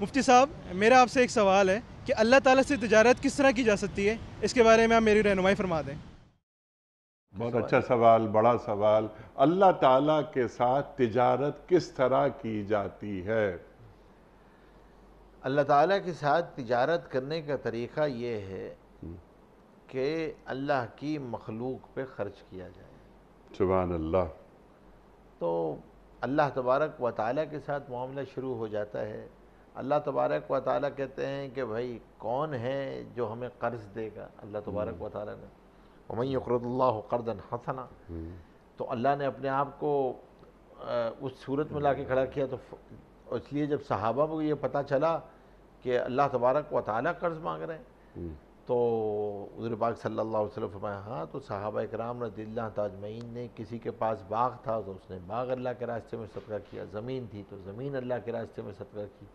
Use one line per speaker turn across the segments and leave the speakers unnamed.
मुफ्ती साहब मेरा आपसे एक सवाल है कि अल्लाह ताला से तजारत किस तरह की जा सकती है इसके बारे में आप मेरी रहनुमाई फरमा दें बहुत अच्छा सवाल बड़ा सवाल अल्लाह ताला के साथ तजारत किस तरह की जाती है अल्लाह ताला के साथ तजारत करने का तरीक़ा ये है हम्म। कि अल्लाह की मखलूक पे खर्च किया जाए सुबह अल्लाह तो अल्लाह तबारक व ताली के साथ मामला शुरू हो जाता है अल्लाह तबारक व ताली कहते हैं कि भाई कौन है जो हमें कर्ज़ देगा अल्लाह हम्म। तबारक व ताल ने मैं यकरदल्ला करदन हसना हम्म। तो अल्लाह ने अपने आप को उस सूरत में ला के खड़ा किया तो इसलिए जब सहाबा को ये पता चला कि अल्लाह तबारक व ताली कर्ज़ मांग रहे हैं हम्म। तो उधर पाक सल्ला अलैहि हाँ तो साहबा इक्राम रदील्ला ताजमीन ने किसी के पास बाग था तो उसने बाग अल्लाह के रास्ते में सदका किया ज़मीन थी तो ज़मीन अल्लाह के रास्ते में सदका की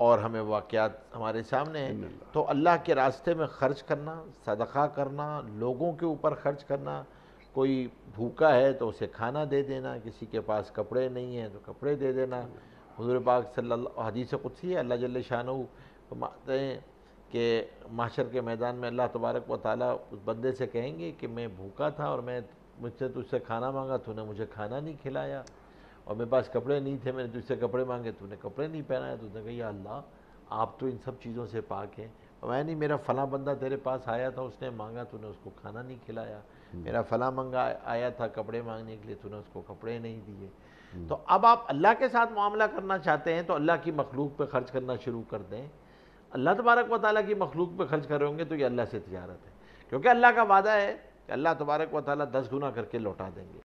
और हमें वाक़ात हमारे सामने हैं तो अल्लाह के रास्ते में ख़र्च करना सदका करना लोगों के ऊपर ख़र्च करना कोई भूखा है तो उसे खाना दे देना किसी के पास कपड़े नहीं हैं तो कपड़े दे देना हजूर पाक सल्ला हदीस कुछ अल्लाह जल शाहू फरमाते हैं कि माशर के मैदान में अल्लाह तबारक व ताली उस बंदे से कहेंगे कि मैं भूखा था और मैं मुझसे तुझसे खाना मांगा तूने मुझे खाना नहीं खिलाया और मेरे पास कपड़े नहीं थे मैंने तुझसे कपड़े मांगे तूने कपड़े नहीं पहनाए तो उसने कहा अल्लाह आप तो इन सब चीज़ों से पाक हैं मैं नहीं मेरा फ़ला बंदा तेरे पास आया था उसने मांगा तूने उसको खाना नहीं खिलाया हम्म। मेरा फ़ला मंगा आया था कपड़े मांगने के लिए तूने उसको कपड़े नहीं दिए हम्म। तो अब आप अल्लाह के साथ मामला करना चाहते हैं तो अल्लाह की मखलूक पर ख़र्च करना शुरू कर दें अल्लाह तबारक व ताली की मखलूक पर ख़र्च करेंगे तो ये अल्लाह से तजारत है क्योंकि अल्लाह का वादा है कि अल्लाह तबारक व ताली दस गुना करके लौटा देंगे